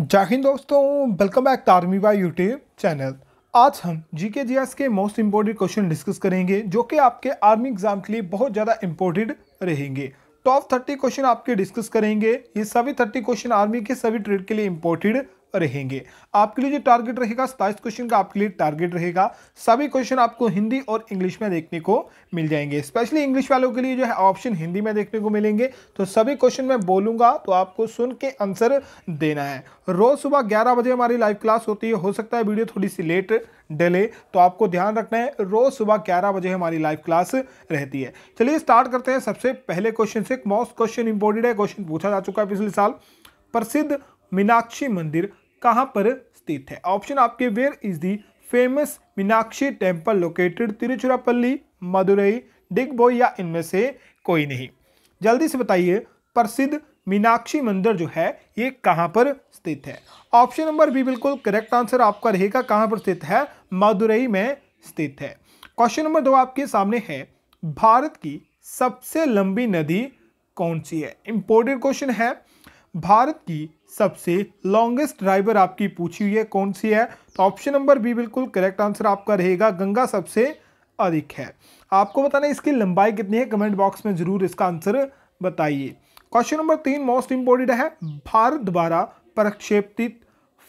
जय हिंद दोस्तों वेलकम बैक तारमी बाई यूट्यूब चैनल आज हम जी के जी एस के मोस्ट इम्पोर्टेंट क्वेश्चन डिस्कस करेंगे जो कि आपके आर्मी एग्जाम के लिए बहुत ज़्यादा इम्पोर्टेंट रहेंगे टॉप थर्टी क्वेश्चन आपके डिस्कस करेंगे ये सभी थर्टी क्वेश्चन आर्मी के सभी ट्रेड के लिए इम्पोर्टेंट रहेंगे आपके लिए जो टारगेट रहेगा सताइस क्वेश्चन का आपके लिए टारगेट रहेगा सभी क्वेश्चन आपको हिंदी और इंग्लिश में देखने को मिल जाएंगे स्पेशली इंग्लिश वालों के लिए जो है ऑप्शन हिंदी में देखने को मिलेंगे तो सभी क्वेश्चन मैं बोलूंगा तो आपको सुन के आंसर देना है रोज़ सुबह ग्यारह बजे हमारी लाइव क्लास होती है हो सकता है वीडियो थोड़ी सी लेट डिले तो आपको ध्यान रखना है रोज़ सुबह ग्यारह बजे हमारी लाइव क्लास रहती है चलिए स्टार्ट करते हैं सबसे पहले क्वेश्चन से मोस्ट क्वेश्चन इंपोर्टेंट है क्वेश्चन पूछा जा चुका है पिछले साल प्रसिद्ध मीनाक्षी मंदिर कहाँ पर स्थित है ऑप्शन आपके where is the famous Meenakshi temple located Tiruchirappalli Madurai Digboi या इनमें से कोई नहीं जल्दी से बताइए प्रसिद्ध मीनाक्षी मंदिर जो है ये कहाँ पर स्थित है ऑप्शन नंबर बी बिल्कुल करेक्ट आंसर आपका रहेगा कहाँ पर स्थित है मदुरई में स्थित है क्वेश्चन नंबर दो आपके सामने है भारत की सबसे लंबी नदी कौन सी है इंपॉर्टेंट क्वेश्चन है भारत की सबसे लॉन्गेस्ट ड्राइवर आपकी पूछी हुई है कौन सी है तो ऑप्शन नंबर बी बिल्कुल करेक्ट आंसर आपका रहेगा गंगा सबसे अधिक है आपको बताना इसकी लंबाई कितनी है कमेंट बॉक्स में जरूर इसका आंसर बताइए क्वेश्चन नंबर तीन मोस्ट इंपोर्टेंट है भारत द्वारा प्रक्षेपित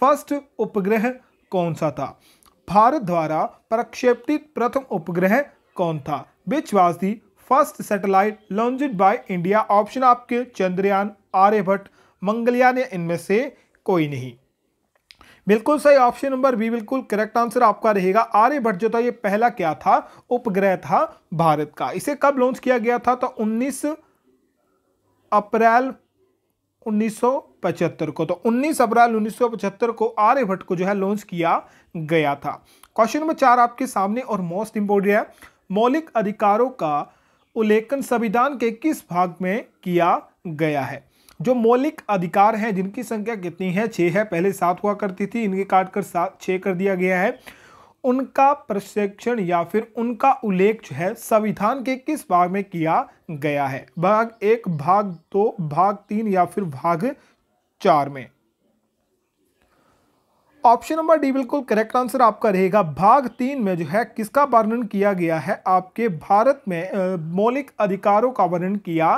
फर्स्ट उपग्रह कौन सा था भारत द्वारा प्रक्षेपित प्रथम उपग्रह कौन था which was the first satellite launch by India option आपके चंद्रयान आर्यभट्ट मंगलयान या इनमें से कोई नहीं बिल्कुल सही ऑप्शन नंबर बी बिल्कुल करेक्ट आंसर आपका रहेगा आर्यभट्ट जो था ये पहला क्या था उपग्रह था भारत का इसे कब लॉन्च किया गया था तो 19 अप्रैल 1975 को तो 19 अप्रैल 1975 को आर्यभट्ट को जो है लॉन्च किया गया था क्वेश्चन नंबर चार आपके सामने और मोस्ट इंपोर्टेंट है मौलिक अधिकारों का उल्लेखन संविधान के किस भाग में किया गया है जो मौलिक अधिकार हैं जिनकी संख्या कितनी है छः है पहले सात हुआ करती थी इनके काट कर सात छः कर दिया गया है उनका प्रशिक्षण या फिर उनका उल्लेख जो है संविधान के किस भाग में किया गया है भाग एक भाग दो भाग तीन या फिर भाग चार में ऑप्शन नंबर डी बिल्कुल करेक्ट आंसर आपका रहेगा भाग तीन में जो है किसका वर्णन किया गया है आपके भारत में मौलिक अधिकारों का वर्णन किया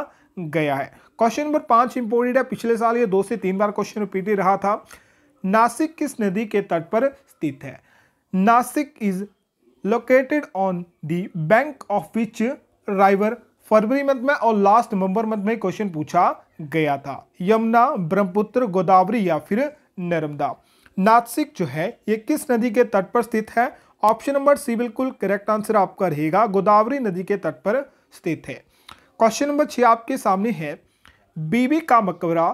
गया है क्वेश्चन नंबर पाँच इंपोर्टेंट है पिछले साल ये दो से तीन बार क्वेश्चन रिपीट रहा था नासिक किस नदी के तट पर स्थित है Nashik is located on the bank of which river फरवरी मंथ में और लास्ट नवंबर मंथ में क्वेश्चन पूछा गया था यमुना ब्रह्मपुत्र गोदावरी या फिर नर्मदा नासिक जो है ये किस नदी के तट पर स्थित है ऑप्शन नंबर सी बिल्कुल करेक्ट आंसर आपका रहेगा गोदावरी नदी के तट पर स्थित है क्वेश्चन नंबर छः आपके सामने है बीबी का मकबरा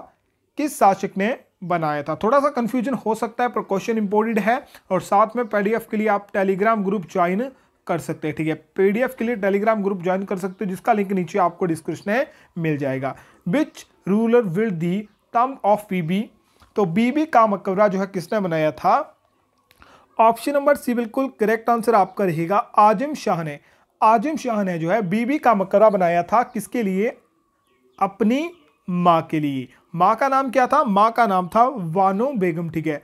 किस शासक ने बनाया था थोड़ा सा कन्फ्यूजन हो सकता है पर क्वेश्चन इंपोर्टेड है और साथ में पीडीएफ के लिए आप टेलीग्राम ग्रुप ज्वाइन कर सकते हैं ठीक है पीडीएफ के लिए टेलीग्राम ग्रुप ज्वाइन कर सकते हो जिसका लिंक नीचे आपको डिस्क्रिप्शन में मिल जाएगा which ruler will the term of बीबी तो बीबी का मकबरा जो है किसने बनाया था ऑप्शन नंबर सी बिल्कुल करेक्ट आंसर आपका रहेगा आजम शाह ने आजिम शाह ने जो है बीबी का मकरा बनाया था किसके लिए अपनी माँ के लिए माँ का नाम क्या था माँ का नाम था वानो बेगम ठीक है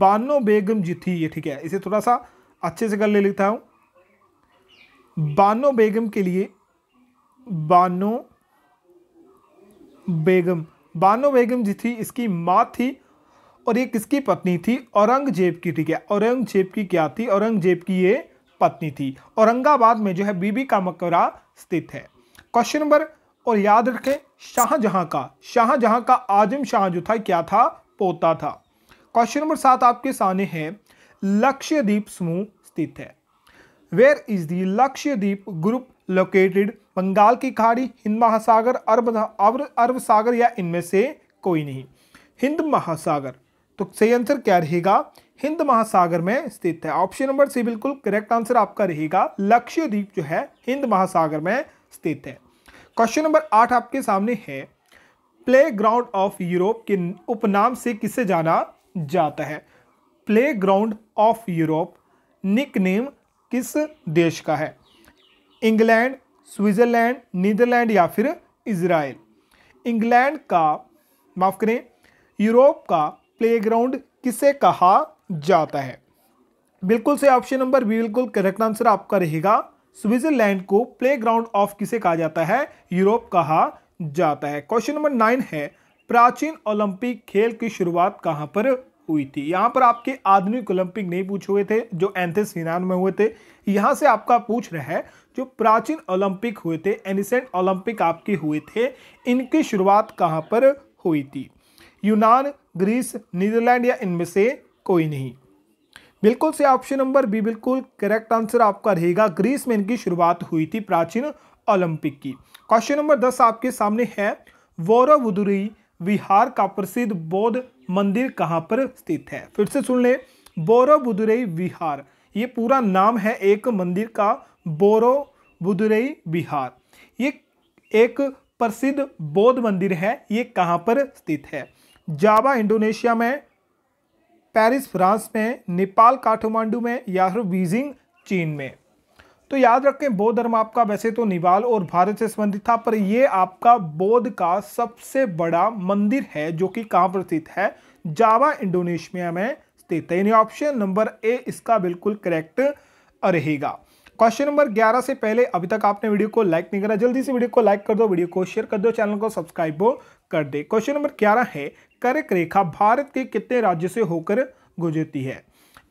बानो बेगम जी थी ये ठीक है इसे थोड़ा सा अच्छे से कर ले लेता हूँ बानो बेगम के लिए बानो बेगम बानो बेगम जी थी इसकी माँ थी और ये किसकी पत्नी थी औरंगजेब की ठीक है औरंगजेब की क्या थी औरंगजेब की ये पत्नी थी औरंगाबाद में जो है बीबी का मकबरा स्थित है क्वेश्चन नंबर और याद रखें शाहजहां का शाहजहां का आजम शाह जो था क्या था पोता था क्वेश्चन नंबर सात आपके सामने है लक्षद्वीप समूह स्थित है where is the Lakshadweep group located Bengal की खाड़ी हिंद महासागर अरब अरब सागर या इनमें से कोई नहीं हिंद महासागर तो सही आंसर क्या रहेगा हिंद महासागर में स्थित है ऑप्शन नंबर सी बिल्कुल करेक्ट आंसर आपका रहेगा लक्ष्यद्वीप जो है हिंद महासागर में स्थित है क्वेश्चन नंबर आठ आपके सामने है प्ले ग्राउंड ऑफ यूरोप के उपनाम से किसे जाना जाता है playground of Europe nickname किस देश का है इंग्लैंड स्विट्जरलैंड नीदरलैंड या फिर इसराइल इंग्लैंड का माफ करें यूरोप का प्लेग्राउंड किसे कहा जाता है बिल्कुल से ऑप्शन नंबर बी बिल्कुल करेक्ट आंसर आपका रहेगा स्विट्जरलैंड को प्लेग्राउंड ऑफ किसे कहा जाता है यूरोप कहा जाता है क्वेश्चन नंबर नाइन है प्राचीन ओलंपिक खेल की शुरुआत कहाँ पर हुई थी यहाँ पर आपके आधुनिक ओलंपिक नहीं पूछे हुए थे जो एंथेस यूनान में हुए थे यहाँ से आपका पूछ रहा है जो प्राचीन ओलंपिक हुए थे एनिसेंट ओलंपिक आपके हुए थे इनकी शुरुआत कहाँ पर हुई थी यूनान ग्रीस नीदरलैंड या इनमें से कोई नहीं बिल्कुल से ऑप्शन नंबर बी बिल्कुल करेक्ट आंसर आपका रहेगा ग्रीस में इनकी शुरुआत हुई थी प्राचीन ओलंपिक की क्वेश्चन नंबर दस आपके सामने है वोरावुदुरी विहार का प्रसिद्ध बौद्ध मंदिर कहाँ पर स्थित है फिर से सुन ले बोरोबुदुरई विहार ये पूरा नाम है एक मंदिर का बोरोबुदुरई विहार ये एक प्रसिद्ध बौद्ध मंदिर है ये कहाँ पर स्थित है जावा इंडोनेशिया में पेरिस फ्रांस में नेपाल काठमांडू में या फिर बीजिंग चीन में तो याद रखें बौद्ध धर्म आपका वैसे तो नेपाल और भारत से संबंधित था पर यह आपका बौद्ध का सबसे बड़ा मंदिर है जो कि कहाँ पर स्थित है जावा इंडोनेशिया में स्थित है यानी ऑप्शन नंबर ए इसका बिल्कुल करेक्ट रहेगा क्वेश्चन नंबर 11 से पहले अभी तक आपने वीडियो को लाइक नहीं करा जल्दी से वीडियो को लाइक कर दो वीडियो को शेयर कर दो चैनल को सब्सक्राइब कर दे क्वेश्चन नंबर 11 है कर्क रेखा भारत के कितने राज्य से होकर गुजरती है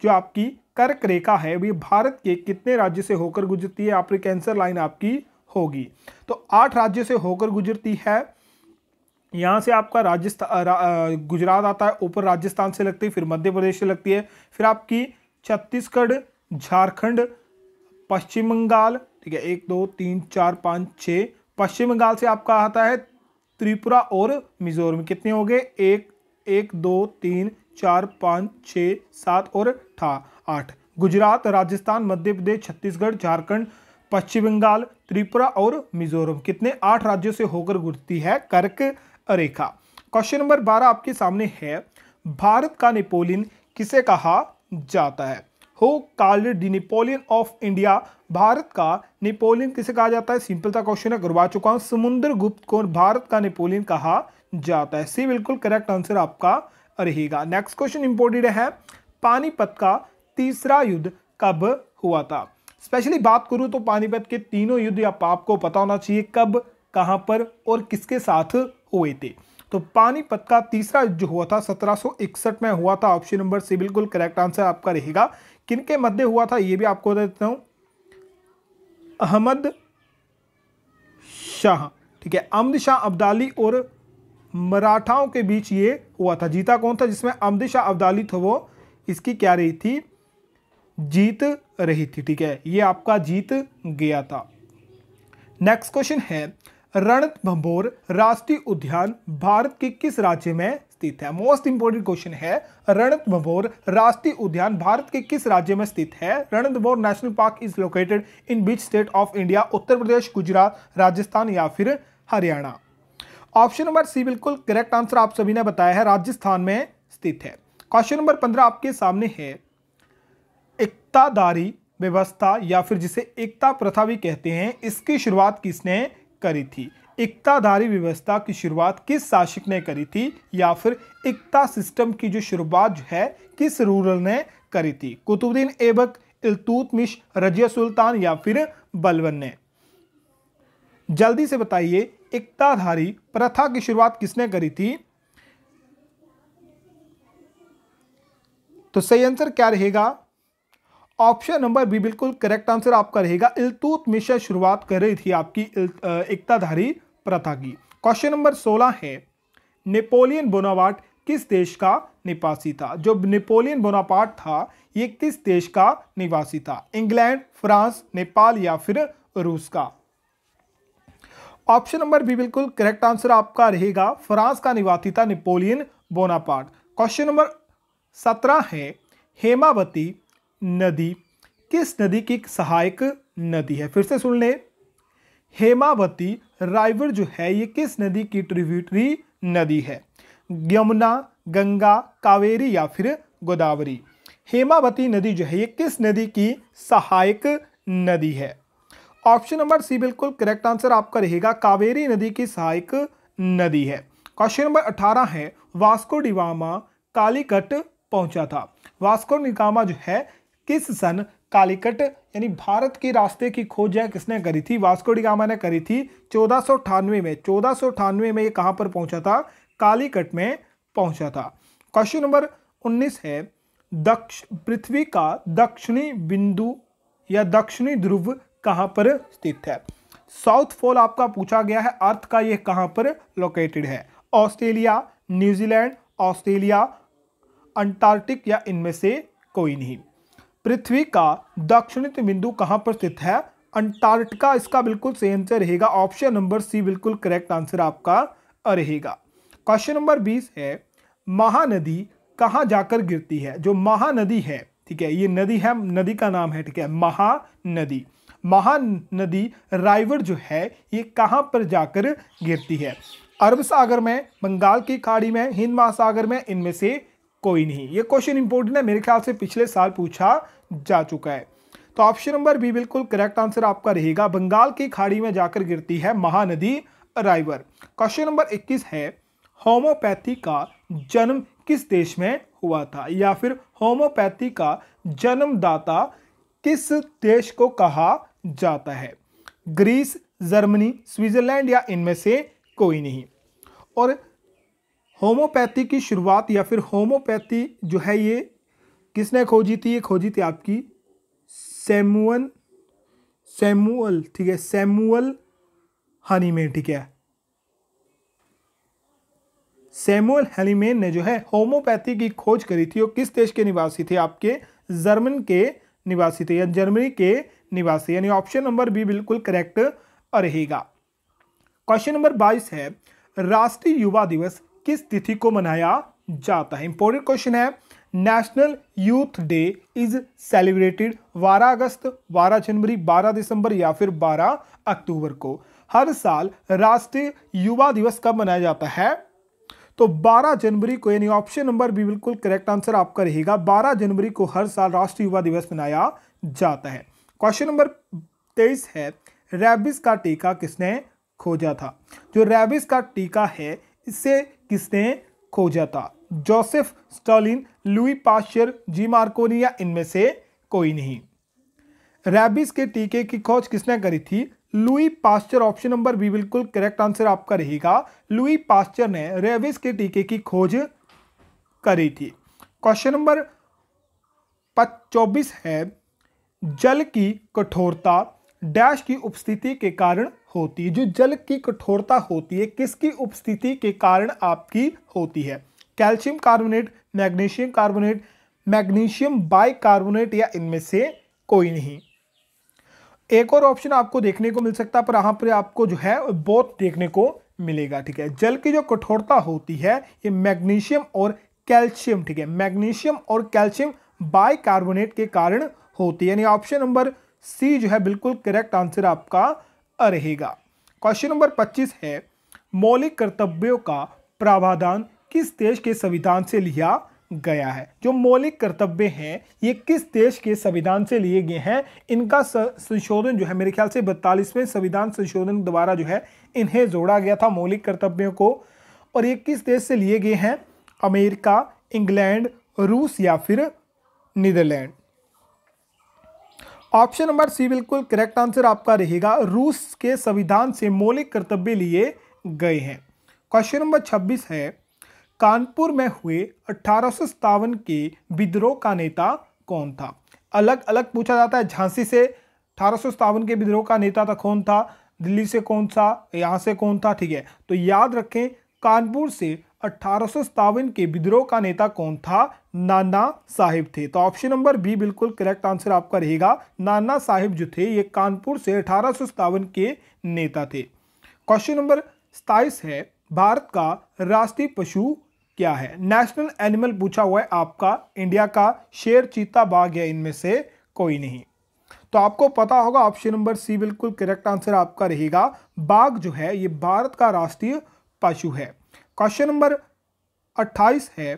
जो आपकी कर्क रेखा है वो भारत के कितने राज्य से होकर गुजरती है आपकी कैंसर लाइन आपकी होगी तो आठ राज्य से होकर गुजरती है यहाँ से आपका राजस्थान रा, गुजरात आता है ऊपर राजस्थान से लगती है फिर मध्य प्रदेश से लगती है फिर आपकी छत्तीसगढ़ झारखंड पश्चिम बंगाल ठीक है एक दो तीन चार पाँच छः पश्चिम बंगाल से आपका आता है त्रिपुरा और मिजोरम कितने हो गए एक एक दो तीन चार पाँच छः सात और था आठ गुजरात राजस्थान मध्य प्रदेश छत्तीसगढ़ झारखंड पश्चिम बंगाल त्रिपुरा और मिजोरम कितने आठ राज्यों से होकर गुजरती है कर्क रेखा क्वेश्चन नंबर बारह आपके सामने है भारत का नेपोलियन किसे कहा जाता है who called the Napoleon of India Bharat का नेपोलियन किसे कहा जाता है सिंपल सा क्वेश्चन है करवा चुका हूँ समुद्र गुप्त को भारत का नेपोलियन कहा जाता है सी बिल्कुल करेक्ट आंसर आपका रहेगा नेक्स्ट क्वेश्चन इंपोर्टेंट है पानीपत का तीसरा युद्ध कब हुआ था स्पेशली बात करूँ तो पानीपत के तीनों युद्ध या पाप को पता होना चाहिए कब कहाँ पर और किसके साथ हुए थे तो पानीपत का तीसरा युद्ध हुआ था 1761 में हुआ था ऑप्शन नंबर सी बिल्कुल करेक्ट आंसर आपका रहेगा किन के मध्य हुआ था ये भी आपको बता देता हूँ अहमद शाह ठीक है अमद शाह अब्दाली और मराठाओं के बीच ये हुआ था जीता कौन था जिसमें अमद शाह अब्दाली था वो इसकी क्या रही थी जीत रही थी ठीक है ये आपका जीत गया था नेक्स्ट क्वेश्चन है रणत भंभोर राष्ट्रीय उद्यान भारत के किस राज्य में स्थित है मोस्ट इंपोर्टेंट क्वेश्चन है रणथंभोर राष्ट्रीय उद्यान भारत के किस राज्य में स्थित है Ranthambore national park is located in which state of India Uttar Pradesh Gujarat Rajasthan या फिर हरियाणा ऑप्शन नंबर सी बिल्कुल करेक्ट आंसर आप सभी ने बताया है राजस्थान में स्थित है क्वेश्चन नंबर पंद्रह आपके सामने है एकतादारी व्यवस्था या फिर जिसे एकता प्रथा भी कहते हैं इसकी शुरुआत किसने करी थी एकताधारी व्यवस्था की शुरुआत किस शासक ने करी थी या फिर एकता सिस्टम की जो शुरुआत है किस रूरल ने करी थी कुतुबुद्दीन एबक इलतुतमिश रजिया सुल्तान या फिर बलवन ने जल्दी से बताइए एकताधारी प्रथा की शुरुआत किसने करी थी तो सही आंसर क्या रहेगा ऑप्शन नंबर बी बिल्कुल करेक्ट आंसर आपका रहेगा इलतुत मिश्र शुरुआत कर रही थी आपकी एकताधारी प्रथा की क्वेश्चन नंबर सोलह है नेपोलियन बोनापार्ट किस देश का निवासी था जो नेपोलियन बोनापार्ट था ये किस देश का निवासी था इंग्लैंड फ्रांस नेपाल या फिर रूस का ऑप्शन नंबर भी बिल्कुल करेक्ट आंसर आपका रहेगा फ्रांस का निवासी था नेपोलियन बोनापार्ट क्वेश्चन नंबर सत्रह है हेमावती नदी किस नदी की सहायक नदी है फिर से सुन लें हेमावती रायवर जो है ये किस नदी की ट्रिब्यूटरी नदी है यमुना गंगा कावेरी या फिर गोदावरी हेमावती नदी जो है ये किस नदी की सहायक नदी है ऑप्शन नंबर सी बिल्कुल करेक्ट आंसर आपका रहेगा कावेरी नदी की सहायक नदी है क्वेश्चन नंबर अठारह है वास्को डिवामा कालीकट पहुंचा था वास्को निकामा जो है किस सन कालीकट यानी भारत के रास्ते की खोज है किसने करी थी वास्को डिगामा ने करी थी चौदह में चौदह में ये कहाँ पर पहुंचा था कालीकट में पहुंचा था क्वेश्चन नंबर 19 है दक्ष पृथ्वी का दक्षिणी बिंदु या दक्षिणी ध्रुव कहाँ पर स्थित है साउथ पोल आपका पूछा गया है अर्थ का यह कहाँ पर लोकेटेड है ऑस्ट्रेलिया न्यूजीलैंड ऑस्ट्रेलिया अंटार्कटिक या इनमें से कोई नहीं पृथ्वी का दक्षिणित बिंदु कहाँ पर स्थित है अंटार्कटिका इसका बिल्कुल सही आंसर रहेगा ऑप्शन नंबर सी बिल्कुल करेक्ट आंसर आपका रहेगा क्वेश्चन नंबर बीस है महानदी कहाँ जाकर गिरती है जो महानदी है ठीक है ये नदी है नदी का नाम है ठीक है महानदी महानदी रायवर जो है ये कहाँ पर जाकर गिरती है अरब सागर में बंगाल की खाड़ी में हिंद महासागर में इनमें से कोई नहीं ये क्वेश्चन इंपॉर्टेंट है मेरे ख्याल से पिछले साल पूछा जा चुका है तो ऑप्शन नंबर बी बिल्कुल करेक्ट आंसर आपका रहेगा बंगाल की खाड़ी में जाकर गिरती है महानदी राइवर क्वेश्चन नंबर 21 है होम्योपैथी का जन्म किस देश में हुआ था या फिर होम्योपैथी का जन्मदाता किस देश को कहा जाता है ग्रीस जर्मनी स्विट्जरलैंड या इनमें से कोई नहीं और होम्योपैथी की शुरुआत या फिर होम्योपैथी जो है ये किसने खोजी थी ये खोजी थी आपकी सेमुअन सेमुअल ठीक है सेमुअल हनीमेन ठीक है सेमुअल हनीमेन ने जो है होम्योपैथी की खोज करी थी वो किस देश के निवासी थे आपके जर्मन के निवासी थे या जर्मनी के निवासी यानी ऑप्शन नंबर बी बिल्कुल करेक्ट रहेगा क्वेश्चन नंबर बाईस है राष्ट्रीय युवा दिवस किस तिथि को मनाया जाता है इंपॉर्टेंट क्वेश्चन है national youth day is celebrated 12 August 12 January 12 December या फिर 12 अक्टूबर को हर साल राष्ट्रीय युवा दिवस कब मनाया जाता है तो 12 जनवरी को यानी ऑप्शन नंबर भी बिल्कुल करेक्ट आंसर आपका रहेगा 12 जनवरी को हर साल राष्ट्रीय युवा दिवस मनाया जाता है क्वेश्चन नंबर 23 है रेबिस का टीका किसने खोजा था जो रेबिस का टीका है इससे किसने खोजा था Joseph Stalin Louis Pasteur G Marconi या इनमें से कोई नहीं रैबिस के टीके की खोज किसने करी थी Louis Pasteur option number B बिल्कुल करेक्ट आंसर आपका रहेगा लुई पास्चर ने रेबिस के टीके की खोज करी थी क्वेश्चन नंबर चौबीस है जल की कठोरता डैश की उपस्थिति के कारण होती है जो जल की कठोरता होती है किसकी उपस्थिति के कारण आपकी होती है calcium carbonate magnesium carbonate magnesium bicarbonate या इनमें से कोई नहीं एक और ऑप्शन आपको देखने को मिल सकता है पर यहाँ पर आपको जो है बोथ देखने को मिलेगा ठीक है जल की जो कठोरता होती है ये मैग्नीशियम और कैल्शियम ठीक है मैग्नीशियम और कैल्शियम बाइकार्बोनेट के कारण होती है यानी ऑप्शन नंबर सी जो है बिल्कुल करेक्ट आंसर आपका रहेगा क्वेश्चन नंबर 25 है मौलिक कर्तव्यों का प्रावधान किस देश के संविधान से लिया गया है जो मौलिक कर्तव्य हैं ये किस देश के संविधान से लिए गए हैं इनका संशोधन जो है मेरे ख्याल से बत्तालीसवें संविधान संशोधन द्वारा जो है इन्हें जोड़ा गया था मौलिक कर्तव्यों को और ये किस देश से लिए गए हैं अमेरिका इंग्लैंड रूस या फिर नीदरलैंड ऑप्शन नंबर सी बिल्कुल करेक्ट आंसर आपका रहेगा रूस के संविधान से मौलिक कर्तव्य लिए गए हैं क्वेश्चन नंबर 26 है कानपुर में हुए अठारह के विद्रोह का नेता कौन था अलग अलग पूछा जाता है झांसी से अठारह के विद्रोह का नेता था कौन था दिल्ली से कौन सा यहाँ से कौन था ठीक है तो याद रखें कानपुर से अठारह के विद्रोह का नेता कौन था नाना साहिब थे तो ऑप्शन नंबर बी बिल्कुल करेक्ट आंसर आपका रहेगा नाना साहिब जो थे ये कानपुर से अठारह के नेता थे क्वेश्चन नंबर सताइस है भारत का राष्ट्रीय पशु क्या है नेशनल एनिमल पूछा हुआ है आपका इंडिया का शेर चीता बाघ है इनमें से कोई नहीं तो आपको पता होगा ऑप्शन नंबर सी बिल्कुल करेक्ट आंसर आपका रहेगा बाघ जो है ये भारत का राष्ट्रीय पशु है क्वेश्चन नंबर अट्ठाईस है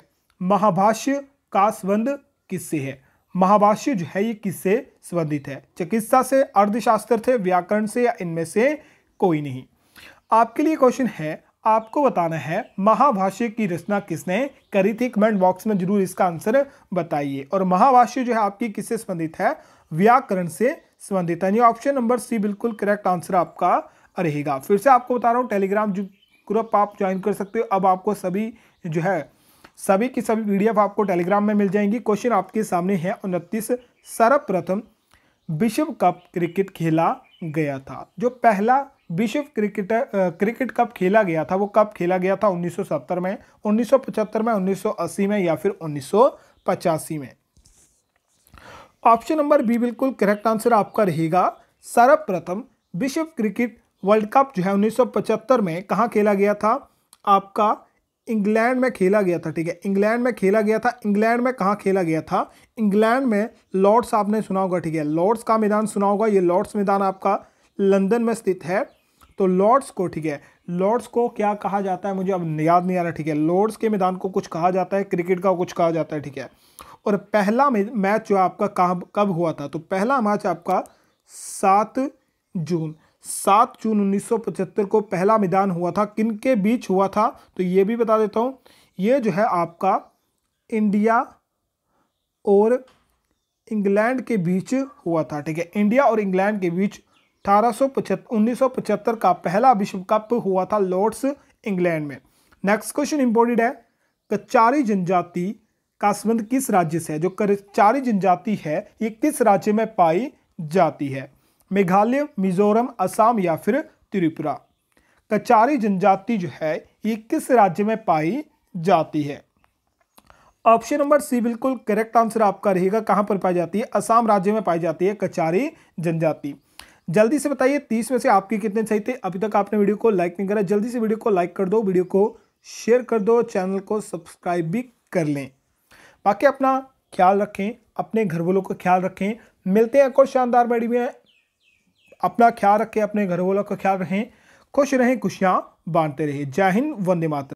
महाभाष्य का संबंध किससे है महाभाष्य जो है ये किससे संबंधित है चिकित्सा से अर्धशास्त्र थे व्याकरण से या इनमें से कोई नहीं आपके लिए क्वेश्चन है आपको बताना है महाभाष्य की रचना किसने करी थी कमेंट बॉक्स में जरूर इसका आंसर बताइए और महाभाष्य जो है आपकी किससे संबंधित है व्याकरण से संबंधित है ऑप्शन नंबर सी बिल्कुल करेक्ट आंसर आपका रहेगा फिर से आपको बता रहा हूँ टेलीग्राम ग्रुप आप ज्वाइन कर सकते हो अब आपको सभी जो है सभी की सभी पीडीएफ आपको टेलीग्राम में मिल जाएंगी क्वेश्चन आपके सामने है उनतीस सर्वप्रथम विश्व कप क्रिकेट खेला गया था जो पहला विश्व क्रिकेट क्रिकेट कप खेला गया था वो कब खेला गया था 1970 में 1975 में 1980 में या फिर 1985 में ऑप्शन नंबर बी बिल्कुल करेक्ट आंसर आपका रहेगा सर्वप्रथम विश्व क्रिकेट वर्ल्ड कप जो है 1975 में कहाँ खेला गया था आपका इंग्लैंड में खेला गया था ठीक है इंग्लैंड में खेला गया था इंग्लैंड में कहाँ खेला गया था इंग्लैंड में लॉर्ड्स आपने सुना होगा ठीक है लॉर्ड्स का मैदान सुना होगा ये लॉर्ड्स मैदान आपका लंदन में स्थित है तो लॉर्ड्स को ठीक है लॉर्ड्स को क्या कहा जाता है मुझे अब याद नहीं आ रहा ठीक है लॉर्ड्स के मैदान को कुछ कहा जाता है क्रिकेट का कुछ कहा जाता है ठीक है और पहला मैच जो आपका कब हुआ था तो पहला मैच आपका सात जून सात जून उन्नीस को पहला मैदान हुआ था किन के बीच हुआ था तो ये भी बता देता हूँ ये जो है आपका इंडिया और इंग्लैंड के बीच हुआ था ठीक है इंडिया और इंग्लैंड के बीच अठारह सौ का पहला विश्व कप हुआ था लॉर्ड्स इंग्लैंड में नेक्स्ट क्वेश्चन इंपॉर्टेंट है कचारी जनजाति का संबंध किस राज्य से है जो कचारी जनजाति है ये किस राज्य में पाई जाती है मेघालय मिजोरम असम या फिर त्रिपुरा कचारी जनजाति जो है ये किस राज्य में पाई जाती है ऑप्शन नंबर सी बिल्कुल करेक्ट आंसर आपका रहेगा कहाँ पर पाई जाती है असम राज्य में पाई जाती है कचारी जनजाति जल्दी से बताइए तीस में से आपके कितने सही थे अभी तक आपने वीडियो को लाइक नहीं करा जल्दी से वीडियो को लाइक कर दो वीडियो को शेयर कर दो चैनल को सब्सक्राइब भी कर लें बाकी अपना ख्याल रखें अपने घर वालों का ख्याल रखें मिलते हैं और शानदार बड़ी में अपना ख्याल रखें अपने घर वालों का ख्याल रखें खुश रहें खुशियाँ बांटते रहें जय हिंद वंदे मातर